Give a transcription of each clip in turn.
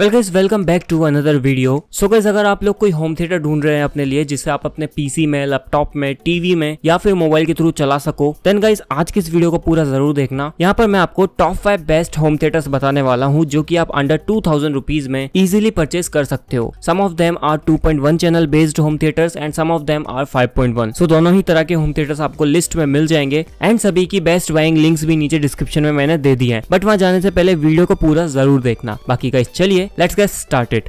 Well guys welcome back to another video so guys अगर आप लोग कोई होम थिएटर ढूंढ रहे हैं अपने लिए जिसे आप अपने पीसी में लैपटॉप में टीवी में या फिर मोबाइल के थ्रू चला सको देन गाइज आज की इस वीडियो को पूरा जरूर देखना यहाँ पर मैं आपको top five best home theatres बताने वाला हूँ जो की आप अंडर टू थाउजेंड रुपीज में इजिली परचेज कर सकते हो some of them are two point one channel based home theatres and some of them are five point one so दोनों ही तरह के होम थिएटर्स आपको लिस्ट में मिल जाएंगे एंड सभी की बेस्ट बाइंग लिंक्स भी नीचे डिस्क्रिप्शन में मैंने दे दी है बट वहाँ जाने से पहले वीडियो को पूरा जरूर देखना बाकी गाइज चलिए let's get started.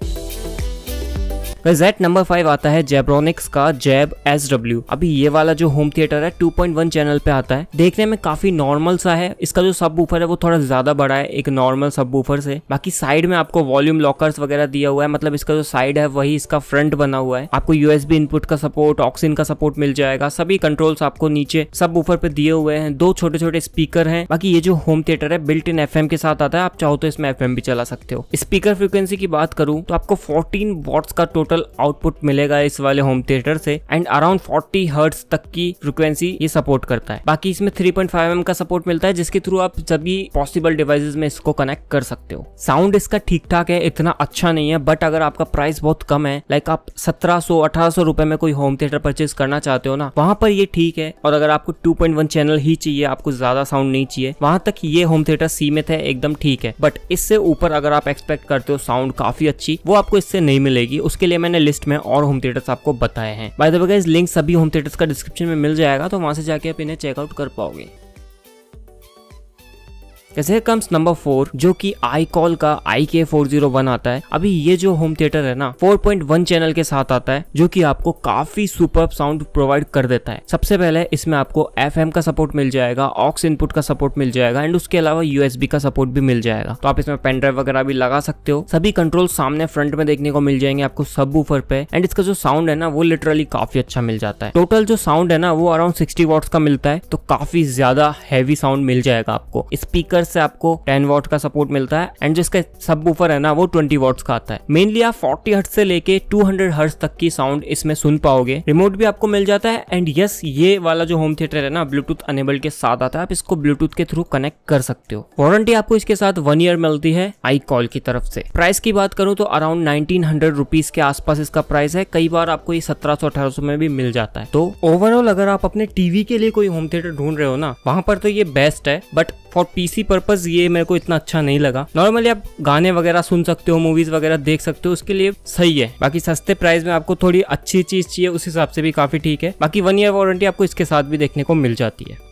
जेट नंबर फाइव आता है जेब्रोनिक्स का जेब एस डब्ल्यू अभी ये वाला जो होम थिएटर है 2.1 चैनल पे आता है देखने में काफी नॉर्मल सा है इसका जो सब है वो थोड़ा ज्यादा बड़ा है एक नॉर्मल सब से बाकी साइड में आपको वॉल्यूम लॉकर्स वगैरह दिया हुआ है मतलब इसका जो साइड है वही इसका फ्रंट बना हुआ है आपको यूएसबी इनपुट का सपोर्ट ऑक्सीजन का सपोर्ट मिल जाएगा सभी कंट्रोल्स आपको नीचे सब पे दिए हुए हैं दो छोटे छोटे स्पीकर है बाकी ये जो होम थिएटर है बिल्ट इन एफ के साथ आता है आप चाहो तो इसमें एफ भी चला सकते हो स्पीकर फ्रिक्वेंसी की बात करूँ तो आपको फोर्टीन वॉट्स का टोटल टोटल आउटपुट मिलेगा इस वाले होम थिएटर से एंड अराउंड 40 हर्ट्स तक की फ्रिक्वेंसी ये सपोर्ट करता है बाकी इसमें 3.5 पॉइंट mm का सपोर्ट मिलता है जिसके थ्रू आप सभी पॉसिबल डिवाइस में इसको कनेक्ट कर सकते हो साउंड इसका ठीक ठाक है इतना अच्छा नहीं है बट अगर आपका प्राइस बहुत कम है लाइक आप सत्रह सौ अठारह सौ रुपए में कोई होम थिएटर परचेज करना चाहते हो ना वहां पर ये ठीक है और अगर आपको टू पॉइंट वन चैनल ही चाहिए आपको ज्यादा साउंड नहीं चाहिए वहां तक ये होम थिएटर सीमित है एकदम ठीक है बट इससे ऊपर अगर आप एक्सपेक्ट करते हो साउंड काफी अच्छी वो आपको इससे नहीं मिलेगी उसके लिए इसलिए मैंने लिस्ट में और होम थिएटर्स आपको बताए हैं by the way guys link सभी होम थिएटर्स का डिस्क्रिप्शन में मिल जाएगा तो वहां से जाके आप इन्हें चेकआउट कर पाओगे जैसे कम्स नंबर फोर जो कि आई कॉल का आई के फोर जीरो वन आता है अभी ये जो होम थिएटर है ना फोर पॉइंट वन चैनल के साथ आता है जो की आपको काफी सुपर साउंड प्रोवाइड कर देता है सबसे पहले इसमें आपको एफ का सपोर्ट मिल जाएगा ऑक्स इनपुट का सपोर्ट मिल जाएगा एंड उसके अलावा यूएसबी का सपोर्ट भी मिल जाएगा तो आप इसमें पेन ड्राइव वगैरह भी लगा सकते हो सभी कंट्रोल सामने फ्रंट में देखने को मिल जाएंगे आपको सब ऊपर पे एंड इसका जो साउंड है ना वो लिटरली काफी अच्छा मिल जाता है टोटल जो साउंड है ना वो अराउंड सिक्सटी वॉट्स का मिलता है तो काफी ज्यादा हैवी साउंड मिल जाएगा आपको स्पीकर से आपको टेन वॉट का सपोर्ट मिलता है एंड जिसका सब ऊपर है ना वो ट्वेंटी वॉट्स का आता है मेनली आप फोर्टी हर्ट से लेके टू हंड्रेड हर्ट तक की साउंड इसमें सुन पाओगे रिमोट भी आपको मिल जाता है एंड यस ये वाला जो होम थिएटर है ना ब्लूटूथ अनेबल के साथ आता है आप इसको ब्लूटूथ के थ्रू कनेक्ट कर सकते हो वारंटी आपको इसके साथ वन ईयर मिलती है आई कॉल की तरफ से प्राइस की बात करूँ तो अराउंड नाइनटीन हंड्रेड रुपीज के आसपास इसका प्राइस है कई बार आपको ये सत्रह सौ अठारह सौ में भी मिल जाता है तो ओवरऑल अगर आप अपने टीवी के लिए कोई होम थिएटर ढूंढ रहे हो ना वहां पर तो ये बेस्ट है बट फॉर पीसी पर्पज ये मेरे को इतना अच्छा नहीं लगा नॉर्मली आप गाने वगैरह सुन सकते हो मूवीज वगैरह देख सकते हो उसके लिए सही है बाकी सस्ते प्राइस में आपको थोड़ी अच्छी चीज चाहिए उस हिसाब से भी काफी ठीक है बाकी वन ईयर वारंटी आपको इसके साथ भी देखने को मिल जाती है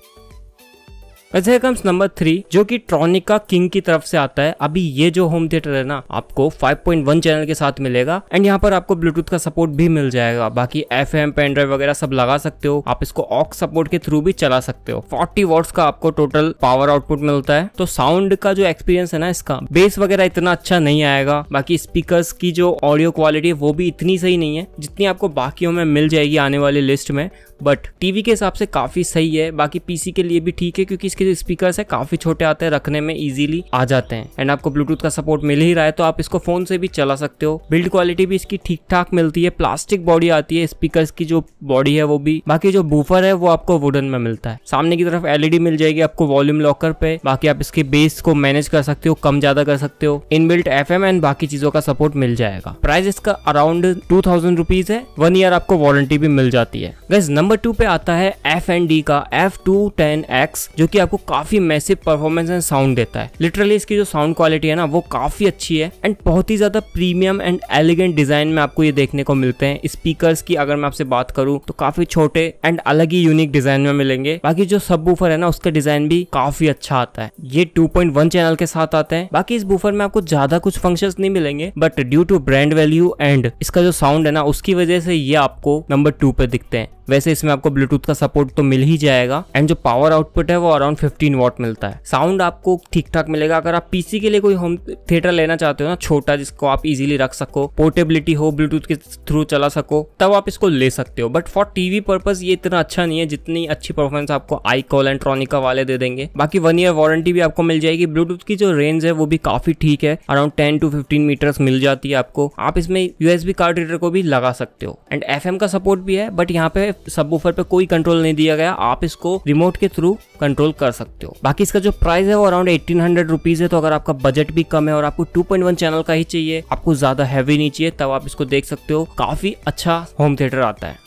वैसे कम्स नंबर थ्री जो कि ट्रॉनिका किंग की तरफ से आता है अभी ये जो होम थिएटर है ना आपको 5.1 चैनल के साथ मिलेगा एंड यहाँ पर आपको ब्लूटूथ का सपोर्ट भी मिल जाएगा बाकी एफ एम पेन ड्राइव वगैरह सब लगा सकते हो आप इसको ऑक्स सपोर्ट के थ्रू भी चला सकते हो फोर्टी वॉट्स का आपको टोटल पावर आउटपुट मिलता है तो साउंड का जो एक्सपीरियंस है ना इसका बेस वगैरह इतना अच्छा नहीं आएगा बाकी स्पीकर की जो ऑडियो क्वालिटी है वो भी इतनी सही नहीं है जितनी आपको बाकियों में मिल जाएगी आने वाली लिस्ट में बट टीवी के हिसाब से काफ़ी सही है बाकी पीसी के लिए भी ठीक है क्योंकि इसके जो स्पीकर है काफ़ी छोटे आते हैं रखने में इजीली आ जाते हैं एंड आपको ब्लूटूथ का सपोर्ट मिल ही रहा है तो आप इसको फोन से भी चला सकते हो बिल्ड क्वालिटी भी इसकी ठीक ठाक मिलती है प्लास्टिक बॉडी आती है स्पीकर की जो बॉडी है वो भी बाकी जो बूफर है वो आपको वुडन में मिलता है सामने की तरफ एलईडी मिल जाएगी आपको वॉल्यूम लॉकर पे बाकी आप इसके बेस को मैनेज कर सकते हो कम ज्यादा कर सकते हो इनबिल्ट एफ एंड बाकी चीजों का सपोर्ट मिल जाएगा प्राइस इसका अराउंड टू थाउजेंड रुपीज है वन ईयर आपको वारंटी भी मिल जाती है गैस नंबर नंबर टू पे आता है एफ एंड डी का एफ टू टेन एक्स जो की आपको काफी मैसिव परफॉर्मेंस एंड साउंड देता है लिटरली इसकी जो साउंड क्वालिटी है ना वो काफी अच्छी है एंड बहुत ही ज्यादा प्रीमियम एंड एलिगेंट डिजाइन में आपको ये देखने को मिलते हैं स्पीकर्स की अगर मैं आपसे बात करूँ तो काफी छोटे एंड अलग ही यूनिक डिजाइन में मिलेंगे बाकी जो सब बूफर है ना उसका डिजाइन भी काफी अच्छा आता है ये टू चैनल के साथ आते हैं बाकी इस बूफर में आपको ज्यादा कुछ फंक्शन नहीं मिलेंगे but due to brand value and इसका जो साउंड है ना उसकी वजह से ये आपको नंबर टू पे दिखते हैं वैसे इसमें आपको ब्लूटूथ का सपोर्ट तो मिल ही जाएगा एंड जो पावर आउटपुट है वो अराउंड फिफ्टीन वॉट मिलता है साउंड आपको ठीक ठाक मिलेगा अगर आप पीसी के लिए कोई होम थिएटर लेना चाहते हो ना छोटा जिसको आप इजिली रख सको पोर्टेबिलिटी हो ब्लूटूथ के थ्रू चला सको तब आप इसको ले सकते हो बट फॉर टीवी पर्पज ये इतना अच्छा नहीं है जितनी अच्छी परफॉर्मेंस आपको आई कॉल एंड ट्रॉनिका वाले दे देंगे बाकी वन ईयर वारंटी भी आपको मिल जाएगी ब्लूटूथ की जो रेंज है वो भी काफी ठीक है around ten to fifteen metres मिल जाती है आपको आप इसमें यूएसबी कार्ड रीडर को भी लगा सकते हो एंड एफ का सपोर्ट भी है बट यहाँ पे सब सबवूफर पे कोई कंट्रोल नहीं दिया गया आप इसको रिमोट के थ्रू कंट्रोल कर सकते हो बाकी इसका जो प्राइस है वो अराउंड एटीन हंड्रेड रुपीज है तो अगर आपका बजट भी कम है और आपको टू पॉइंट वन चैनल का ही चाहिए आपको ज्यादा हैवी नहीं चाहिए तब आप इसको देख सकते हो काफी अच्छा होम थिएटर आता है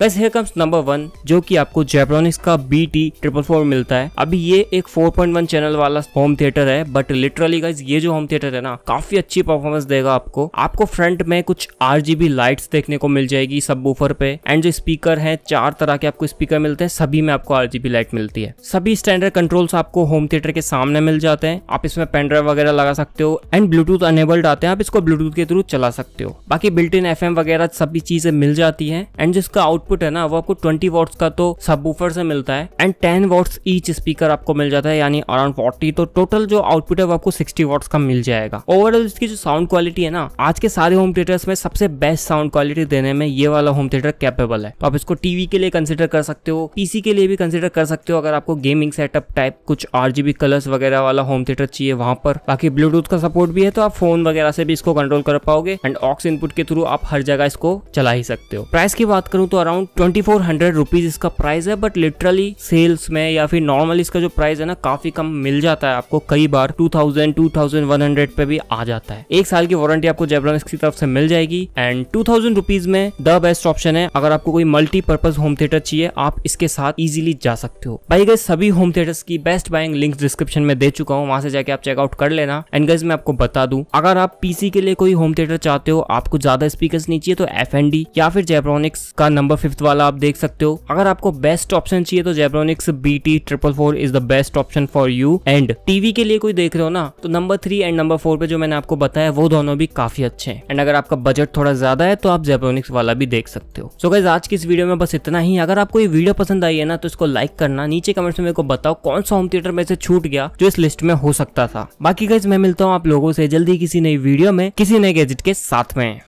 guys here comes number one जो कि आपको जेप्रोनिक्स का बी टी ट्रिपल फोर मिलता है अभी ये एक 4.1 चैनल वाला होम थिएटर है बट लिटरली गाइज ये जो होम थिएटर है ना काफी अच्छी परफॉर्मेंस देगा आपको आपको फ्रंट में कुछ आर लाइट्स देखने को मिल जाएगी सब बुफर पे एंड जो स्पीकर है चार तरह के आपको स्पीकर मिलते हैं सभी में आपको आर लाइट मिलती है सभी स्टैंडर्ड कंट्रोल्स आपको होम थिएटर के सामने मिल जाते हैं आप इसमें पेनड्राइव वगैरह लगा सकते हो एंड ब्लूटूथ अनेबल्ड आते हैं आप इसको ब्लूटूथ के थ्रू चला सकते हो बाकी बिल्ट इन एफ वगैरह सभी चीजें मिल जाती है एंड जिसका आउट आउटपुट है ना वो आपको ट्वेंटी वॉट्स का तो सबवूफर से मिलता है and ten watts each speaker आपको मिल जाता है यानी अराउंड फोर्टी तो टोटल जो आउटपुट है वो आपको सिक्सटी वॉट्स का मिल जाएगा ओवरऑल इसकी जो साउंड क्वालिटी है ना आज के सारे होम थिएटर्स में सबसे बेस्ट साउंड क्वालिटी देने में ये वाला होम थिएटर कैपेबल है तो आप इसको टीवी के लिए कंसिडर कर सकते हो पीसी के लिए भी कंसिडर कर सकते हो अगर आपको गेमिंग सेटअप टाइप कुछ आरजीबी कलर्स वगैरह वाला होम थिएटर चाहिए वहां पर बाकी ब्लूटूथ का सपोर्ट भी है तो आप फोन वगैरह से भी इसको कंट्रोल कर पाओगे एंड ऑक्स इनपुट के थ्रू आप हर जगह इसको चला ही सकते हो प्राइस की बात करूं तो around around twenty four hundred rupees इसका प्राइस है बट लिटरली सेल्स में या फिर नॉर्मल इसका जो प्राइस है ना काफी कम मिल जाता है आपको कई बार two thousand two thousand one hundred पे भी आ जाता है एक साल की वारंटी आपको जेब्रॉनिक्स की तरफ से मिल जाएगी एंड टू थाउजेंड रुपीज में द बेस्ट ऑप्शन है अगर आपको कोई मल्टीपर्पज होम थिएटर चाहिए आप इसके साथ इजिली जा सकते हो भाई गए सभी होम थिएटर्स की बेस्ट बाइंग लिंक डिस्क्रिप्शन में दे चुका हूँ वहां से जाके आप चेकआउट कर लेना एंड गज मैं आपको बता दू अगर आप पीसी के लिए कोई होम थिएटर चाहते हो आपको ज्यादा स्पीकर नहीं चाहिए तो एफ या फिर जेब्रॉनिक्स का नंबर फिफ्थ वाला आप देख सकते हो अगर आपको बेस्ट ऑप्शन चाहिए तो Zebronics B T triple four is the best option for you and TV के लिए कोई देख रहे हो ना तो number three and number four पे जो मैंने आपको बताया वो दोनों भी काफी अच्छे हैं एंड अगर आपका बजट थोड़ा ज्यादा है तो आप जेब्रोनिक्स वाला भी देख सकते हो सो so guys, आज की इस वीडियो में बस इतना ही अगर आपको ये वीडियो पसंद आई है ना तो इसको लाइक करना नीचे कमेंट्स में मेरे को बताओ कौन सा होम थिएटर में से छूट गया जो इस लिस्ट में हो सकता था बाकी गाइज मैं मिलता हूँ आप लोगों से जल्दी किसी नई वीडियो में किसी नए गैजेट के साथ में